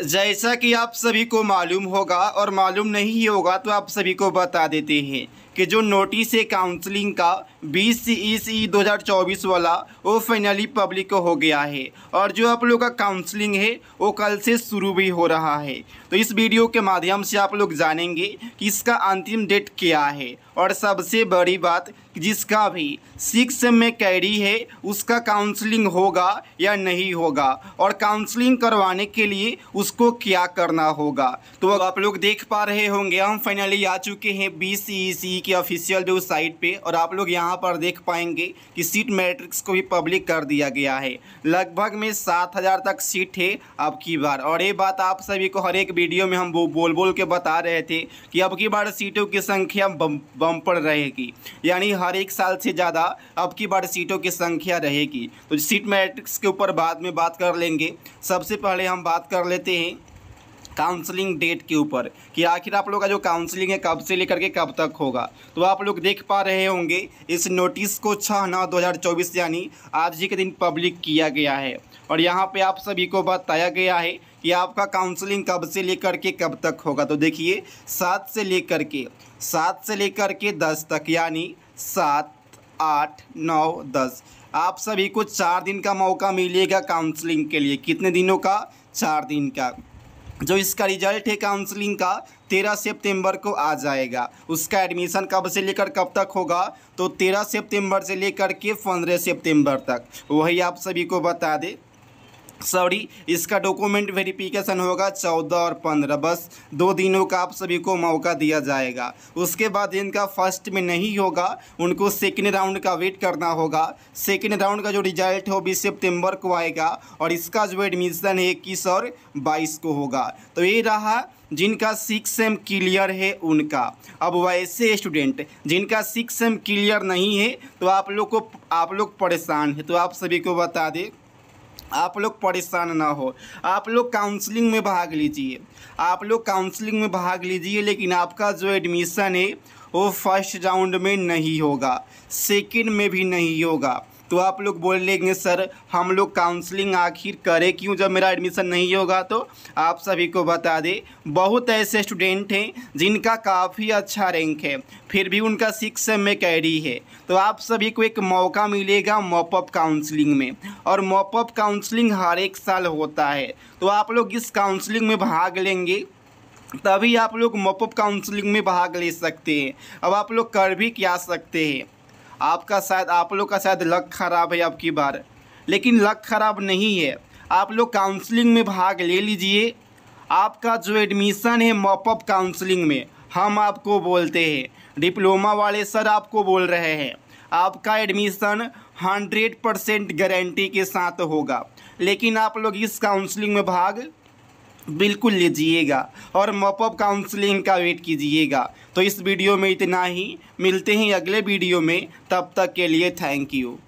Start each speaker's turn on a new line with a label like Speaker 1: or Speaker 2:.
Speaker 1: जैसा कि आप सभी को मालूम होगा और मालूम नहीं होगा तो आप सभी को बता देते हैं कि जो नोटिस है काउंसलिंग का बीस सी ई सी दो हज़ार चौबीस वाला वो फाइनली पब्लिक हो गया है और जो आप लोग का काउंसलिंग है वो कल से शुरू भी हो रहा है तो इस वीडियो के माध्यम से आप लोग जानेंगे कि इसका अंतिम डेट क्या है और सबसे बड़ी बात जिसका भी सिक्स में कैरी है उसका काउंसलिंग होगा या नहीं होगा और काउंसलिंग करवाने के लिए उसको क्या करना होगा तो आप लोग देख पा रहे होंगे हम फाइनली आ चुके हैं बी e e की ऑफिशियल वेबसाइट पे और आप लोग यहाँ पर देख पाएंगे कि सीट मैट्रिक्स को भी पब्लिक कर दिया गया है लगभग में सात हज़ार तक सीट है अब की बार और ये बात आप सभी को हर एक वीडियो में हम बोल बोल के बता रहे थे कि अब की बार सीटों की संख्या बम्पर रहेगी यानी हर एक साल से ज़्यादा अब की बार सीटों की संख्या रहेगी तो सीट मैट्रिक्स के ऊपर बाद में बात कर लेंगे सबसे पहले हम बात कर लेते हैं काउंसलिंग डेट के ऊपर कि आखिर आप लोग का जो काउंसलिंग है कब से लेकर के कब तक होगा तो आप लोग देख पा रहे होंगे इस नोटिस को छः नौ दो हज़ार चौबीस यानी आज ही के दिन पब्लिक किया गया है और यहाँ पे आप सभी को बताया गया है कि आपका काउंसलिंग कब से लेकर के कब तक होगा तो देखिए सात से लेकर के सात से लेकर के दस तक यानी सात आठ नौ दस आप सभी को चार दिन का मौका मिलेगा काउंसलिंग के लिए कितने दिनों का चार दिन का जो इसका रिजल्ट है काउंसलिंग का तेरह सितंबर को आ जाएगा उसका एडमिशन कब से लेकर कब तक होगा तो तेरह सितंबर से लेकर के पंद्रह सितंबर तक वही आप सभी को बता दें सॉरी इसका डॉक्यूमेंट वेरिफिकेशन होगा चौदह और पंद्रह बस दो दिनों का आप सभी को मौका दिया जाएगा उसके बाद इनका फर्स्ट में नहीं होगा उनको सेकेंड राउंड का वेट करना होगा सेकेंड राउंड का जो रिजल्ट है वो बीस सितम्बर को आएगा और इसका जो एडमिशन है इक्कीस और बाईस को होगा तो ये रहा जिनका सिक्स एम क्लियर है उनका अब वैसे स्टूडेंट जिनका सिक्स एम क्लियर नहीं है तो आप लोग को आप लोग परेशान है तो आप सभी को बता दें आप लोग परेशान ना हो आप लोग काउंसलिंग में भाग लीजिए आप लोग काउंसलिंग में भाग लीजिए लेकिन आपका जो एडमिशन है वो फर्स्ट राउंड में नहीं होगा सेकंड में भी नहीं होगा तो आप लोग बोल लेंगे सर हम लोग काउंसलिंग आखिर करें क्यों जब मेरा एडमिशन नहीं होगा तो आप सभी को बता दें बहुत ऐसे स्टूडेंट हैं जिनका काफ़ी अच्छा रैंक है फिर भी उनका सिक्स में कैरी है तो आप सभी को एक मौका मिलेगा मॉपअप काउंसलिंग में और मॉपअप काउंसलिंग हर एक साल होता है तो आप लोग इस काउंसलिंग में भाग लेंगे तभी आप लोग मॉपअप काउंसलिंग में भाग ले सकते हैं अब आप लोग कर भी क्या सकते हैं आपका शायद आप लोग का शायद लक खराब है आपकी बार लेकिन लक खराब नहीं है आप लोग काउंसलिंग में भाग ले लीजिए आपका जो एडमिशन है मॉपअप काउंसलिंग में हम आपको बोलते हैं डिप्लोमा वाले सर आपको बोल रहे हैं आपका एडमिशन हंड्रेड परसेंट गारंटी के साथ होगा लेकिन आप लोग इस काउंसलिंग में भाग बिल्कुल लीजिएगा और मॉपअप काउंसलिंग का वेट कीजिएगा तो इस वीडियो में इतना ही मिलते हैं अगले वीडियो में तब तक के लिए थैंक यू